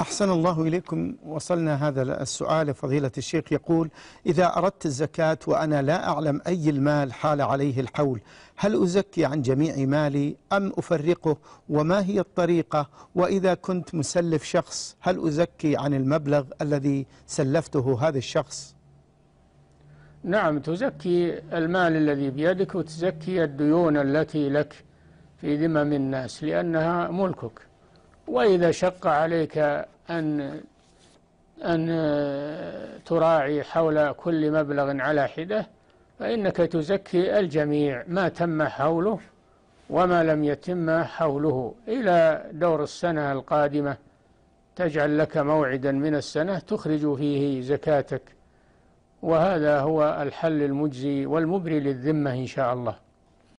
أحسن الله إليكم وصلنا هذا السؤال فضيلة الشيخ يقول إذا أردت الزكاة وأنا لا أعلم أي المال حال عليه الحول هل أزكي عن جميع مالي أم أفرقه وما هي الطريقة وإذا كنت مسلف شخص هل أزكي عن المبلغ الذي سلفته هذا الشخص نعم تزكي المال الذي بيدك وتزكي الديون التي لك في ذمم الناس لأنها ملكك وإذا شق عليك أن أن تراعي حول كل مبلغ على حدة فإنك تزكي الجميع ما تم حوله وما لم يتم حوله إلى دور السنة القادمة تجعل لك موعدا من السنة تخرج فيه زكاتك وهذا هو الحل المجزي والمبري للذمة إن شاء الله